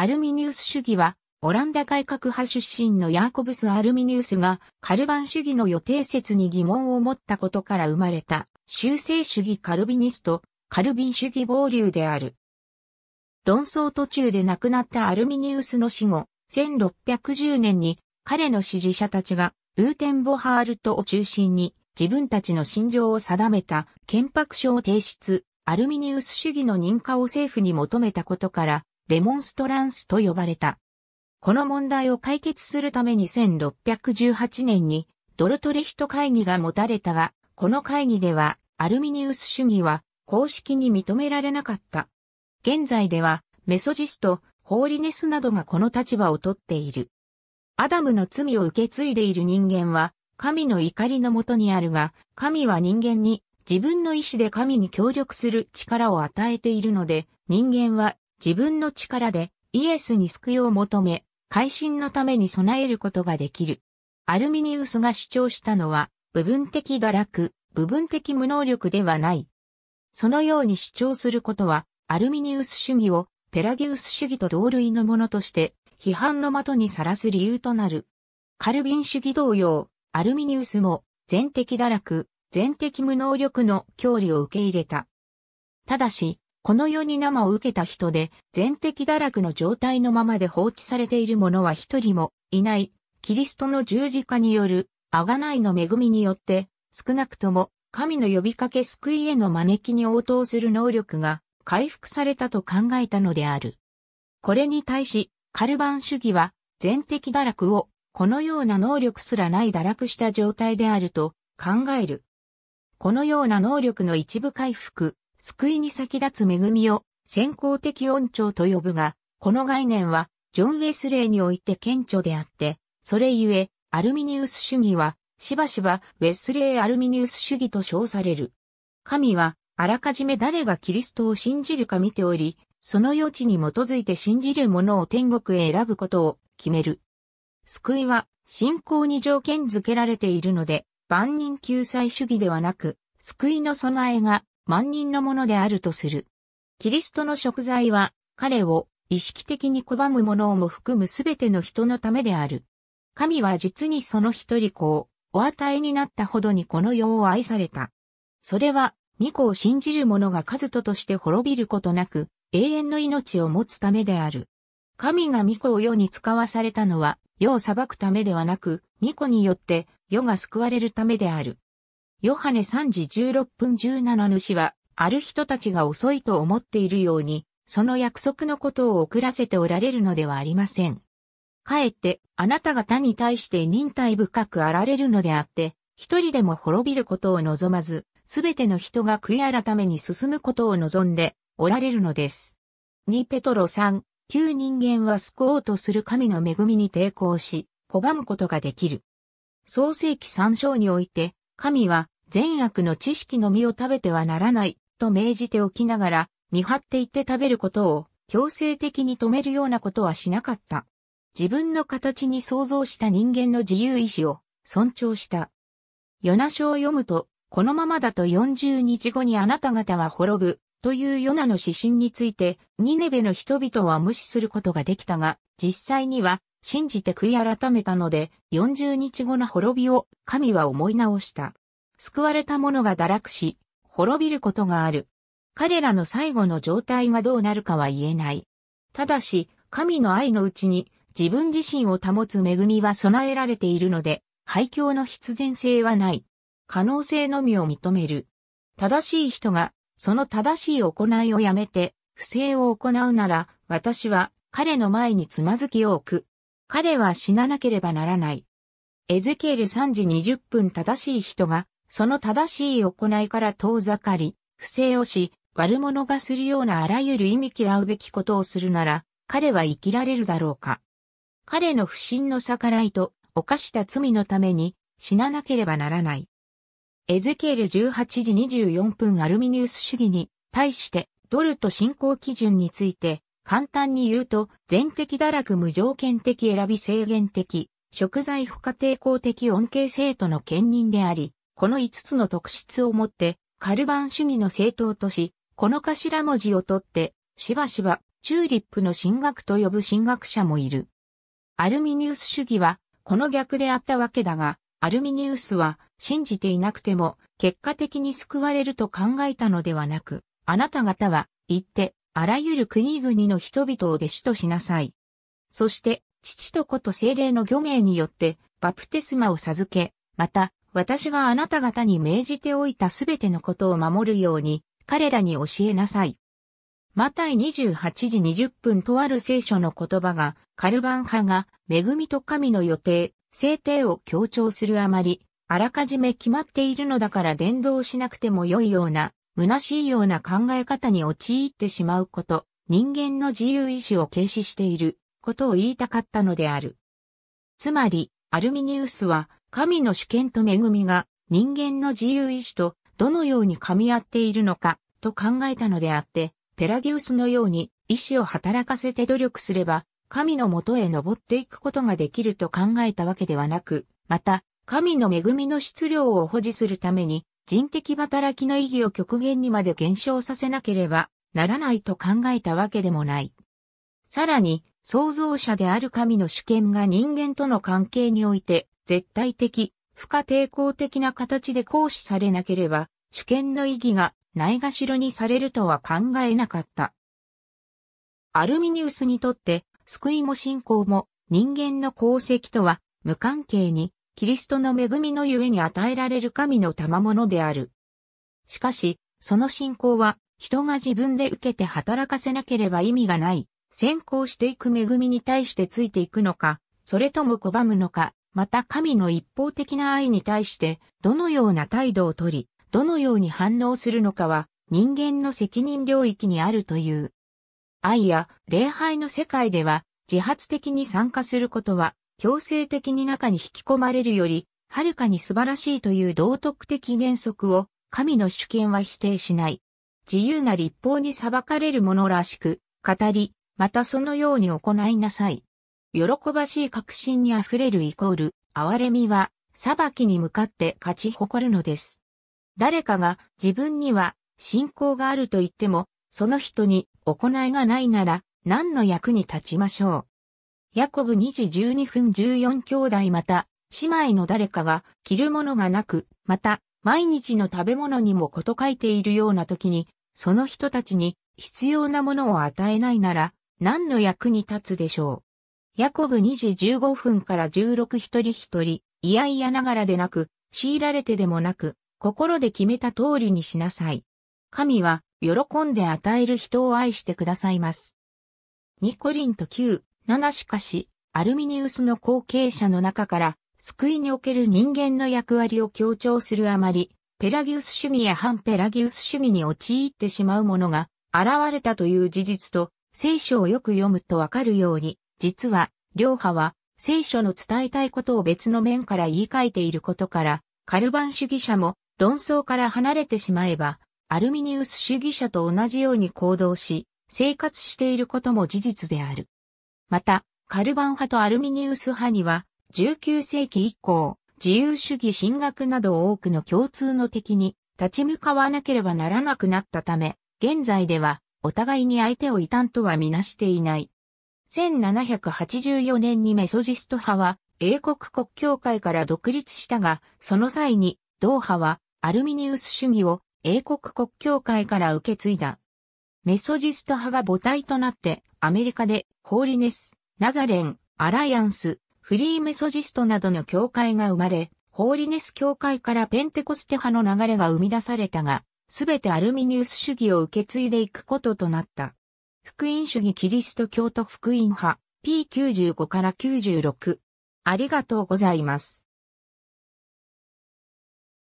アルミニウス主義は、オランダ改革派出身のヤーコブス・アルミニウスが、カルバン主義の予定説に疑問を持ったことから生まれた、修正主義カルビニスト、カルビン主義暴流である。論争途中で亡くなったアルミニウスの死後、1610年に彼の支持者たちがウーテンボハールトを中心に自分たちの心情を定めた憲白書を提出、アルミニウス主義の認可を政府に求めたことから、レモンストランスと呼ばれた。この問題を解決するために1618年にドルトレヒト会議が持たれたが、この会議ではアルミニウス主義は公式に認められなかった。現在ではメソジスト、ホーリネスなどがこの立場をとっている。アダムの罪を受け継いでいる人間は神の怒りのもとにあるが、神は人間に自分の意志で神に協力する力を与えているので、人間は自分の力でイエスに救いを求め、改心のために備えることができる。アルミニウスが主張したのは、部分的堕落、部分的無能力ではない。そのように主張することは、アルミニウス主義をペラギウス主義と同類のものとして、批判の的にさらす理由となる。カルビン主義同様、アルミニウスも、全的堕落、全的無能力の教理を受け入れた。ただし、この世に生を受けた人で、全敵堕落の状態のままで放置されている者は一人もいない、キリストの十字架による、贖いの恵みによって、少なくとも、神の呼びかけ救いへの招きに応答する能力が、回復されたと考えたのである。これに対し、カルバン主義は、全敵堕落を、このような能力すらない堕落した状態であると考える。このような能力の一部回復、救いに先立つ恵みを先行的恩寵と呼ぶが、この概念は、ジョン・ウェスレイにおいて顕著であって、それゆえ、アルミニウス主義は、しばしばウェスレイ・アルミニウス主義と称される。神は、あらかじめ誰がキリストを信じるか見ており、その余地に基づいて信じる者を天国へ選ぶことを決める。救いは、信仰に条件付けられているので、万人救済主義ではなく、救いの備えが万人のものであるとする。キリストの食材は、彼を意識的に拒むものをも含むすべての人のためである。神は実にその一人子をお与えになったほどにこの世を愛された。それは、御子を信じる者が数ととして滅びることなく、永遠の命を持つためである。神が御子を世に使わされたのは、世を裁くためではなく、御子によって世が救われるためである。ヨハネ3時16分17主は、ある人たちが遅いと思っているように、その約束のことを遅らせておられるのではありません。かえって、あなた方に対して忍耐深くあられるのであって、一人でも滅びることを望まず、すべての人が悔い改めに進むことを望んでおられるのです。ニペトロ3、旧人間は救おうとする神の恵みに抵抗し、拒むことができる。創世記3章において、神は善悪の知識の実を食べてはならないと命じておきながら、見張っていって食べることを強制的に止めるようなことはしなかった。自分の形に創造した人間の自由意志を尊重した。ヨナ書を読むと、このままだと40日後にあなた方は滅ぶ、というヨナの指針について、ニネベの人々は無視することができたが、実際には信じて悔い改めたので、40日後の滅びを神は思い直した。救われた者が堕落し、滅びることがある。彼らの最後の状態がどうなるかは言えない。ただし、神の愛のうちに自分自身を保つ恵みは備えられているので、廃墟の必然性はない。可能性のみを認める。正しい人が、その正しい行いをやめて、不正を行うなら、私は彼の前につまずきを置く。彼は死ななければならない。エゼケール3時20分正しい人が、その正しい行いから遠ざかり、不正をし、悪者がするようなあらゆる意味嫌うべきことをするなら、彼は生きられるだろうか。彼の不信の逆らいと、犯した罪のために、死ななければならない。エゼケール18時24分アルミニウス主義に対してドルと信仰基準について簡単に言うと、全的堕落無条件的選び制限的、食材不可抵抗的恩恵生徒の兼任であり、この5つの特質をもって、カルバン主義の政党とし、この頭文字を取って、しばしば、チューリップの進学と呼ぶ進学者もいる。アルミニウス主義は、この逆であったわけだが、アルミニウスは、信じていなくても、結果的に救われると考えたのではなく、あなた方は、言って、あらゆる国々の人々を弟子としなさい。そして、父と子と精霊の御名によって、バプテスマを授け、また、私があなた方に命じておいたすべてのことを守るように、彼らに教えなさい。マタイ28時20分とある聖書の言葉が、カルバン派が、恵みと神の予定、制定を強調するあまり、あらかじめ決まっているのだから伝道しなくても良いような虚しいような考え方に陥ってしまうこと、人間の自由意志を軽視していることを言いたかったのである。つまり、アルミニウスは神の主権と恵みが人間の自由意志とどのように噛み合っているのかと考えたのであって、ペラギウスのように意志を働かせて努力すれば、神のもとへ登っていくことができると考えたわけではなく、また、神の恵みの質量を保持するために、人的働きの意義を極限にまで減少させなければならないと考えたわけでもない。さらに、創造者である神の主権が人間との関係において、絶対的、不可抵抗的な形で行使されなければ、主権の意義がないがしろにされるとは考えなかった。アルミニウスにとって、救いも信仰も人間の功績とは無関係にキリストの恵みのゆえに与えられる神の賜物である。しかし、その信仰は、人が自分で受けて働かせなければ意味がない、先行していく恵みに対してついていくのか、それとも拒むのか、また神の一方的な愛に対して、どのような態度をとり、どのように反応するのかは、人間の責任領域にあるという。愛や礼拝の世界では、自発的に参加することは、強制的に中に引き込まれるより、はるかに素晴らしいという道徳的原則を、神の主権は否定しない。自由な立法に裁かれるものらしく、語り、またそのように行いなさい。喜ばしい確信に溢れるイコール、憐れみは、裁きに向かって勝ち誇るのです。誰かが自分には信仰があると言っても、その人に行いがないなら何の役に立ちましょう。ヤコブ2時12分14兄弟また、姉妹の誰かが着るものがなく、また、毎日の食べ物にもこと書いているような時に、その人たちに必要なものを与えないなら、何の役に立つでしょう。ヤコブ2時15分から16一人一人、いやいやながらでなく、強いられてでもなく、心で決めた通りにしなさい。神は、喜んで与える人を愛してくださいます。ニコリント9、7しかし、アルミニウスの後継者の中から、救いにおける人間の役割を強調するあまり、ペラギウス主義や反ペラギウス主義に陥ってしまうものが現れたという事実と、聖書をよく読むとわかるように、実は、両派は聖書の伝えたいことを別の面から言い換えていることから、カルバン主義者も論争から離れてしまえば、アルミニウス主義者と同じように行動し、生活していることも事実である。また、カルバン派とアルミニウス派には、19世紀以降、自由主義進学など多くの共通の敵に立ち向かわなければならなくなったため、現在ではお互いに相手を異端とはみなしていない。1784年にメソジスト派は英国国教会から独立したが、その際に同派はアルミニウス主義を英国国教会から受け継いだ。メソジスト派が母体となって、アメリカで、ホーリネス、ナザレン、アライアンス、フリーメソジストなどの教会が生まれ、ホーリネス教会からペンテコステ派の流れが生み出されたが、すべてアルミニウス主義を受け継いでいくこととなった。福音主義キリスト教徒福音派 P95 から96。ありがとうございます。